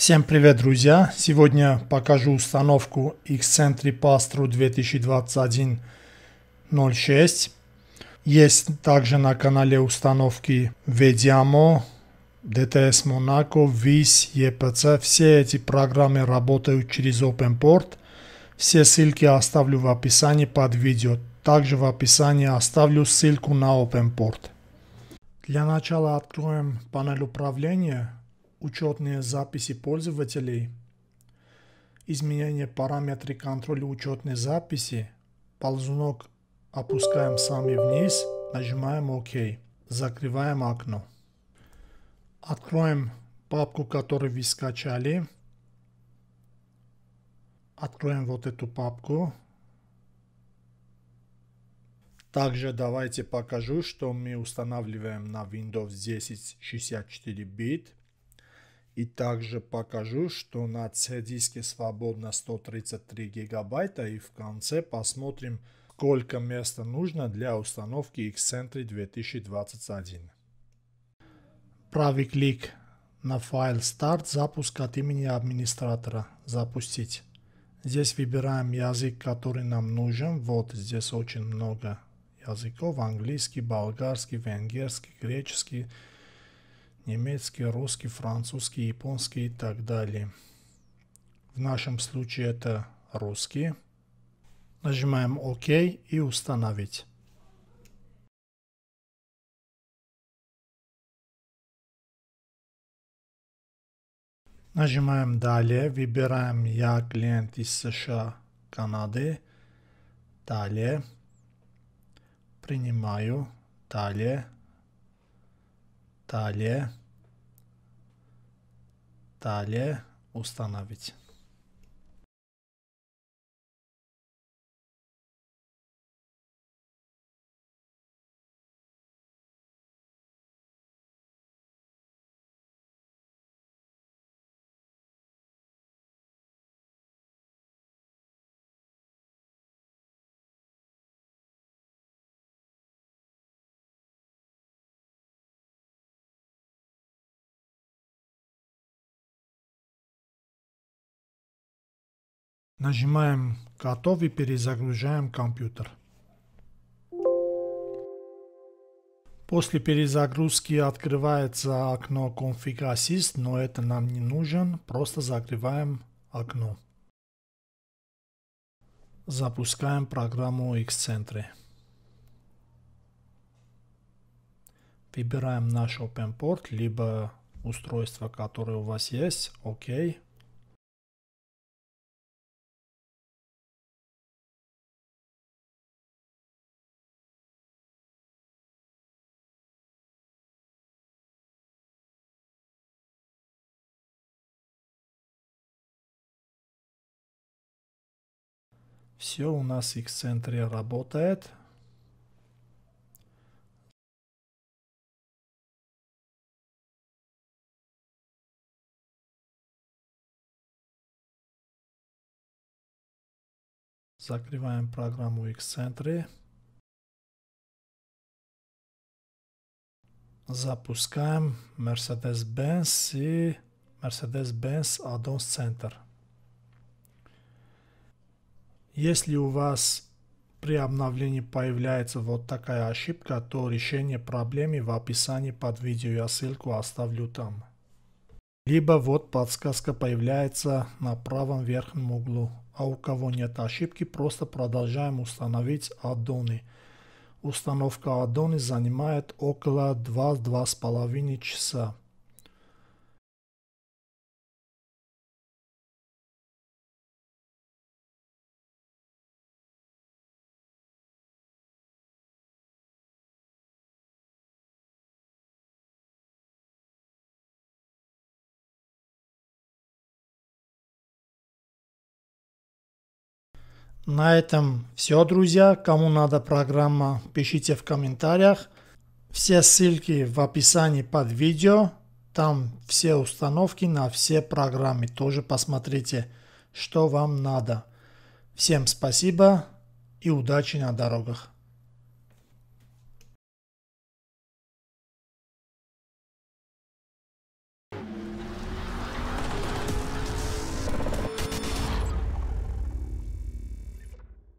Всем привет, друзья! Сегодня покажу установку Xcentri Pastro 2021-06. Есть также на канале установки Vediamo, DTS Monaco, VIS, EPC. Все эти программы работают через OpenPort. Все ссылки оставлю в описании под видео. Также в описании оставлю ссылку на OpenPort. Для начала откроем панель управления учетные записи пользователей, изменение параметры контроля учетной записи, ползунок опускаем сами вниз, нажимаем ОК, закрываем окно. Откроем папку, которую вы скачали. Откроем вот эту папку. Также давайте покажу, что мы устанавливаем на Windows 10 64 бит. И также покажу, что на C-диске свободно 133 гигабайта и в конце посмотрим, сколько места нужно для установки Xentry 2021. Правый клик на файл старт запуск от имени администратора запустить. Здесь выбираем язык, который нам нужен. Вот здесь очень много языков. Английский, болгарский, венгерский, греческий, немецкий, русский, французский, японский и так далее. В нашем случае это русский. Нажимаем ОК и установить. Нажимаем далее, выбираем я клиент из США, Канады. Далее. Принимаю. Далее. Далее. Далее установить. Нажимаем «Готов» и перезагружаем компьютер. После перезагрузки открывается окно Config Assist, но это нам не нужен, просто закрываем окно. Запускаем программу Xcentre. Выбираем наш OpenPort, либо устройство, которое у вас есть, ОК. Все у нас в X-центре работает. Закрываем программу X-центре. Запускаем Mercedes-Benz и Mercedes-Benz Addons Center. Если у вас при обновлении появляется вот такая ошибка, то решение проблемы в описании под видео я ссылку оставлю там. Либо вот подсказка появляется на правом верхнем углу. А у кого нет ошибки, просто продолжаем установить аддоны. Установка аддоны занимает около 2-2,5 часа. На этом все, друзья. Кому надо программа, пишите в комментариях. Все ссылки в описании под видео. Там все установки на все программы. Тоже посмотрите, что вам надо. Всем спасибо и удачи на дорогах.